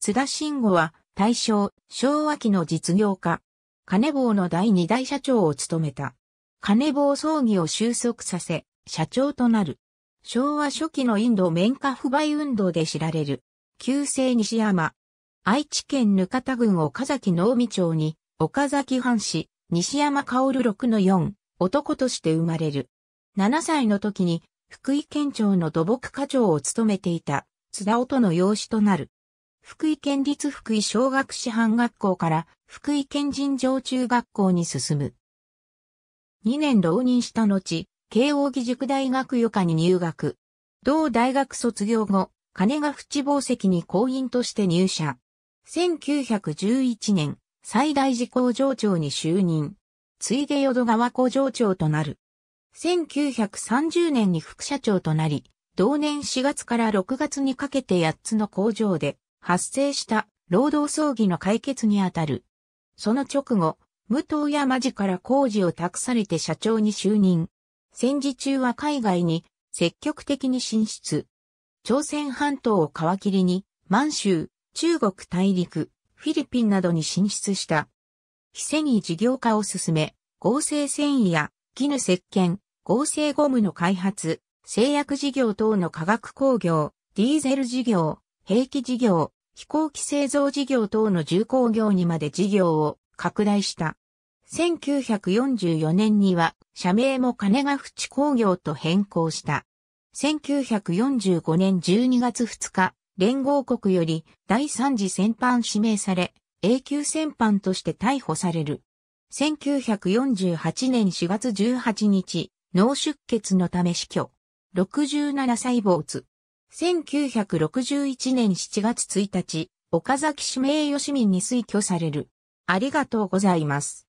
津田慎吾は大正、昭和期の実業家。金棒の第二代社長を務めた。金棒葬儀を収束させ、社長となる。昭和初期のインド綿花不買運動で知られる。旧姓西山。愛知県ぬかた郡岡崎能美町に、岡崎藩士、西山薫6の4、男として生まれる。7歳の時に、福井県庁の土木課長を務めていた、津田夫の養子となる。福井県立福井小学師範学校から福井県人上中学校に進む。2年浪人した後、慶応義塾大学余科に入学。同大学卒業後、金ヶ淵宝石に工員として入社。1911年、最大事工場長に就任。ついで淀川工場長となる。1930年に副社長となり、同年4月から6月にかけて8つの工場で発生した労働争議の解決にあたる。その直後、武藤山寺から工事を託されて社長に就任。戦時中は海外に積極的に進出。朝鮮半島を皮切りに、満州、中国大陸、フィリピンなどに進出した。非繊維事業化を進め、合成繊維や絹石鹸、合成ゴムの開発、製薬事業等の化学工業、ディーゼル事業、兵器事業、飛行機製造事業等の重工業にまで事業を拡大した。1944年には社名も金ヶ淵工業と変更した。1945年12月2日、連合国より第3次戦犯指名され、永久戦犯として逮捕される。1948年4月18日、脳出血のため死去。67歳没。1961年7月1日、岡崎市名誉市民に推挙される。ありがとうございます。